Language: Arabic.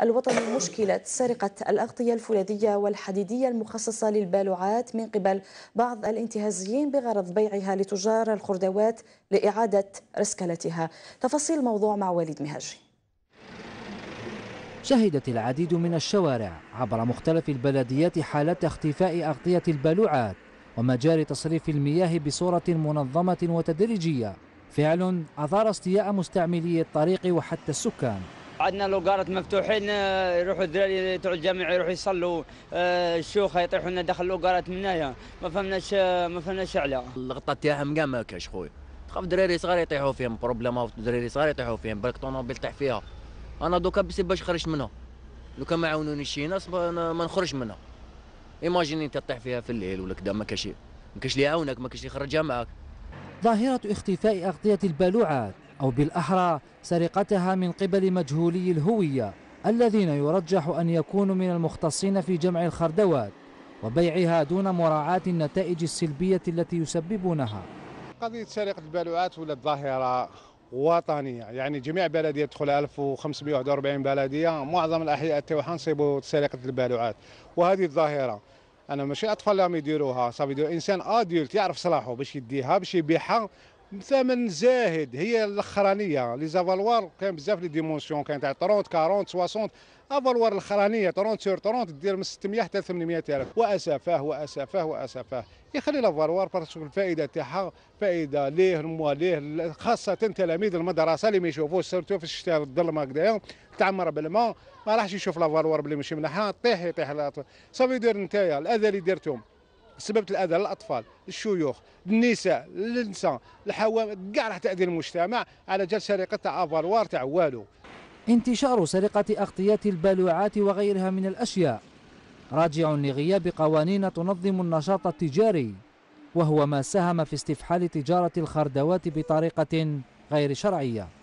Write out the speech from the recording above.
الوطني مشكلة سرقة الأغطية الفولاذية والحديدية المخصصة للبالوعات من قبل بعض الانتهازيين بغرض بيعها لتجار الخردوات لإعادة رسكلتها تفاصيل الموضوع مع وليد مهاجي شهدت العديد من الشوارع عبر مختلف البلديات حالات اختفاء أغطية البالوعات ومجاري تصريف المياه بصورة منظمة وتدريجية فعل أثار استياء مستعملي الطريق وحتى السكان عندنا لو لوكارات مفتوحين آه، يروحوا الدراري تاع الجامع يروحوا يصلوا آه، الشيوخ يطيحوا لنا داخل اللوكارات من هنايا ما فهمناش آه، ما فهمناش على اللقطه تاعهم كاع ما كاش خويا تخاف دراري صغار يطيحوا فيهم بروبليم دراري صغار يطيحوا فيهم بالك طونوبيل طيح فيها انا دوكا باش خرجت منها لو كان ما عاونوني شي ناس ما نخرج منها ايماجيني انت تطيح فيها في الليل ولا كذا ما كاش ما كاش اللي يعاونك ما كاش اللي يخرجها معاك ظاهره اختفاء اغطيه البالوعات أو بالأحرى سرقتها من قبل مجهولي الهوية الذين يرجح أن يكونوا من المختصين في جمع الخردوات وبيعها دون مراعاة النتائج السلبية التي يسببونها قضية سرقة البالوعات ولات ظاهرة وطنية يعني جميع بلدية تدخل 1541 بلدية معظم الأحياء التوحان نصيبوا سرقة البالوعات وهذه الظاهرة أنا ماشي أطفال اللي يديروها صافي إنسان آديولت يعرف صلاحه باش يديها باش يبيعها ثمن زاهد هي الاخرانيه لي زافالوار كان بزاف لي ديمونسيون كانت تاع 30 40 60 افالوار الاخرانيه 30 سور 30 دير من 600 حتى 800 الف واسفاه واسفاه واسفاه يخلي لافالوار باسكو الفائده تاعها فائده ليه المواليه خاصه تلاميذ المدرسه اللي ما يشوفوش سيرتو في الشتاء الظلمه هكذا تعمر بالماء ما راحش يشوف لافالوار بلي ماشي منحه طيح يطيح صافي دير نتايا الاذى اللي درتهم سببت الاذى للاطفال للشيوخ للنساء للنساء الحوام كاع راح تاذي المجتمع على جال سرقه تاع افالوار تاع والو انتشار سرقه اغطيه البالوعات وغيرها من الاشياء راجع لغياب قوانين تنظم النشاط التجاري وهو ما ساهم في استفحال تجاره الخردوات بطريقه غير شرعيه